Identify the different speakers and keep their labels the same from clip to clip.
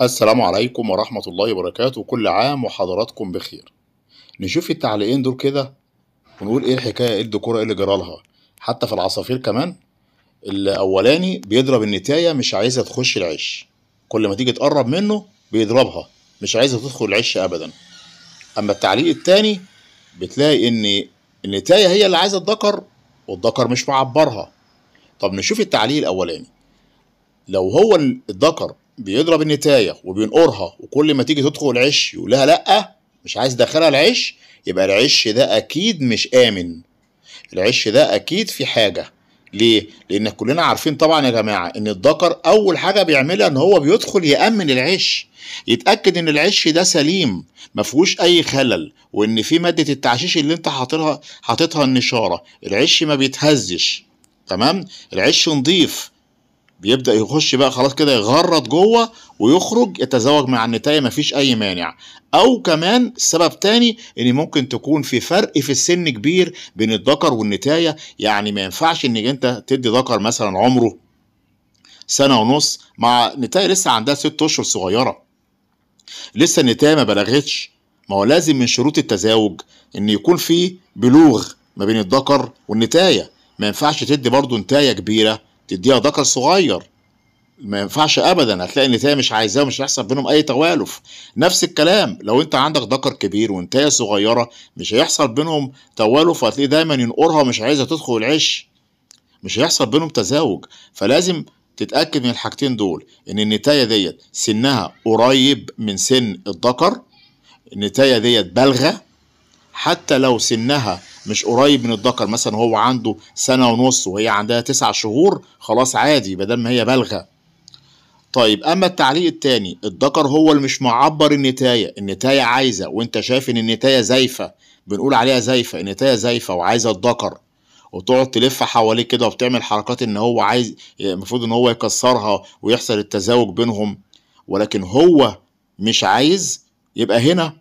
Speaker 1: السلام عليكم ورحمة الله وبركاته كل عام وحضراتكم بخير نشوف التعليقين دول كده ونقول ايه الحكاية ايه الدكورة ايه اللي جرالها حتى في العصافير كمان الأولاني بيضرب النتاية مش عايزة تخش العش كل ما تيجي تقرب منه بيضربها مش عايزة تدخل العش أبدا أما التعليق التاني بتلاقي إن النتاية هي اللي عايزة الذكر والذكر مش معبرها طب نشوف التعليق الأولاني لو هو الذكر بيضرب النتايه وبينقرها وكل ما تيجي تدخل العش يقول لها لا مش عايز ادخلها العش يبقى العش ده اكيد مش امن العش ده اكيد في حاجه ليه؟ لان كلنا عارفين طبعا يا جماعه ان الذكر اول حاجه بيعملها ان هو بيدخل يامن العش يتاكد ان العش ده سليم ما فيهوش اي خلل وان في ماده التعشيش اللي انت حاططها حاططها النشاره العش ما بيتهزش تمام العش نضيف بيبدا يخش بقى خلاص كده يغرط جوه ويخرج يتزوج مع النتايه مفيش اي مانع او كمان سبب تاني ان ممكن تكون في فرق في السن كبير بين الذكر والنتايه يعني ما ينفعش انك انت تدي ذكر مثلا عمره سنه ونص مع نتايه لسه عندها ست اشهر صغيره لسه النتايه ما بلغتش ما هو لازم من شروط التزاوج ان يكون في بلوغ ما بين الذكر والنتايه ما ينفعش تدي برضه نتايه كبيره تديها ذكر صغير ما ينفعش ابدا هتلاقي النتايه مش عايزاه ومش هيحصل بينهم اي توالف نفس الكلام لو انت عندك ذكر كبير وانتايه صغيره مش هيحصل بينهم توالف وهتلاقيه دايما ينقرها ومش عايزه تدخل العش مش هيحصل بينهم تزاوج فلازم تتاكد من الحاجتين دول ان النتايه ديت سنها قريب من سن الذكر النتايه ديت بالغه حتى لو سنها مش قريب من الذكر مثلا وهو عنده سنه ونص وهي عندها تسع شهور خلاص عادي بدل ما هي بالغه طيب اما التعليق التاني الذكر هو اللي مش معبر النتايه النتايه عايزه وانت شايف ان النتايه زايفه بنقول عليها زايفه النتايه زايفه وعايزه الذكر وتقعد تلف حواليه كده وبتعمل حركات ان هو عايز المفروض ان هو يكسرها ويحصل التزاوج بينهم ولكن هو مش عايز يبقى هنا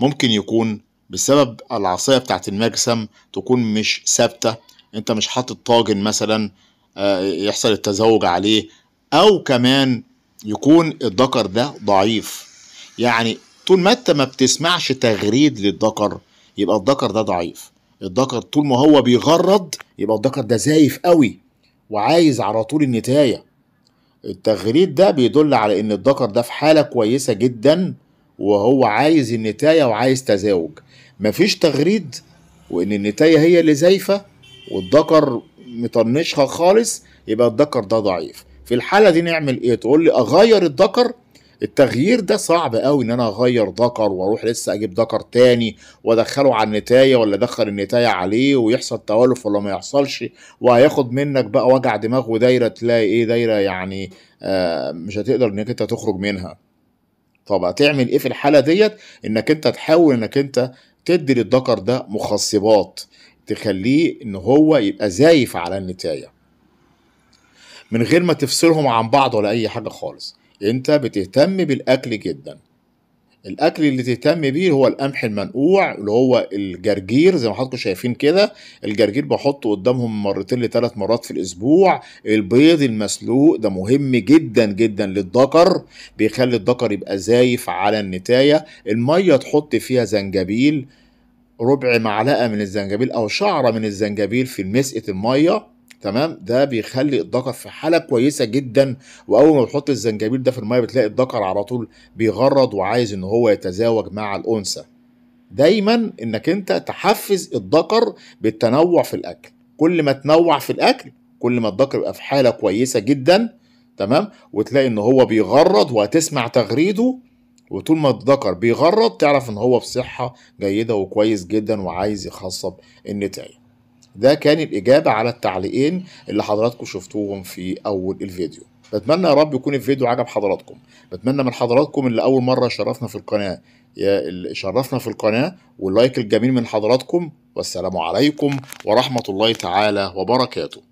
Speaker 1: ممكن يكون بسبب العصايه بتاعت المجسم تكون مش ثابته انت مش حاطط طاجن مثلا آه، يحصل التزوج عليه او كمان يكون الذكر ده ضعيف يعني طول ما انت ما بتسمعش تغريد للذكر يبقى الذكر ده ضعيف الذكر طول ما هو بيغرد يبقى الذكر ده زايف قوي وعايز على طول النتايه التغريد ده بيدل على ان الذكر ده في حاله كويسه جدا وهو عايز النتايه وعايز تزاوج مفيش تغريد وان النتايه هي اللي زايفه والذكر مطنشها خالص يبقى الذكر ده ضعيف في الحاله دي نعمل ايه تقول لي اغير الذكر التغيير ده صعب قوي ان انا اغير ذكر واروح لسه اجيب ذكر تاني وادخله على النتايه ولا ادخل النتايه عليه ويحصل تولف ولا ما يحصلش وهياخد منك بقى وجع دماغ ودايره تلاقي ايه دايره يعني آه مش هتقدر انك انت تخرج منها طب هتعمل ايه في الحاله ديت انك انت تحاول انك انت تدي للذكر ده مخصبات تخليه ان هو يبقى زايف على النتايه من غير ما تفصلهم عن بعض ولا اي حاجه خالص انت بتهتم بالاكل جدا الاكل اللي تهتم بيه هو القمح المنقوع اللي هو الجرجير زي ما حضراتكم شايفين كده الجرجير بحطه قدامهم مرتين لثلاث مرات في الاسبوع البيض المسلوق ده مهم جدا جدا للذكر بيخلي الذكر يبقى زايف على النتايه الميه تحط فيها زنجبيل ربع معلقه من الزنجبيل او شعره من الزنجبيل في مسقه الميه تمام ده بيخلي الدكر في حاله كويسه جدا واول ما بتحط الزنجبيل ده في الميه بتلاقي الدكر على طول بيغرد وعايز ان هو يتزاوج مع الانثى دايما انك انت تحفز الدكر بالتنوع في الاكل كل ما تنوع في الاكل كل ما الدكر يبقى في حاله كويسه جدا تمام وتلاقي ان هو بيغرد وهتسمع تغريده وطول ما الذكر بيغرد تعرف ان هو في صحه جيده وكويس جدا وعايز يخصب النتايج ده كان الإجابة على التعليقين اللي حضراتكم شفتوهم في أول الفيديو بتمنى يا رب يكون الفيديو عجب حضراتكم بتمنى من حضراتكم اللي اول مره شرفنا في القناه يا شرفنا في القناه واللايك الجميل من حضراتكم والسلام عليكم ورحمه الله تعالى وبركاته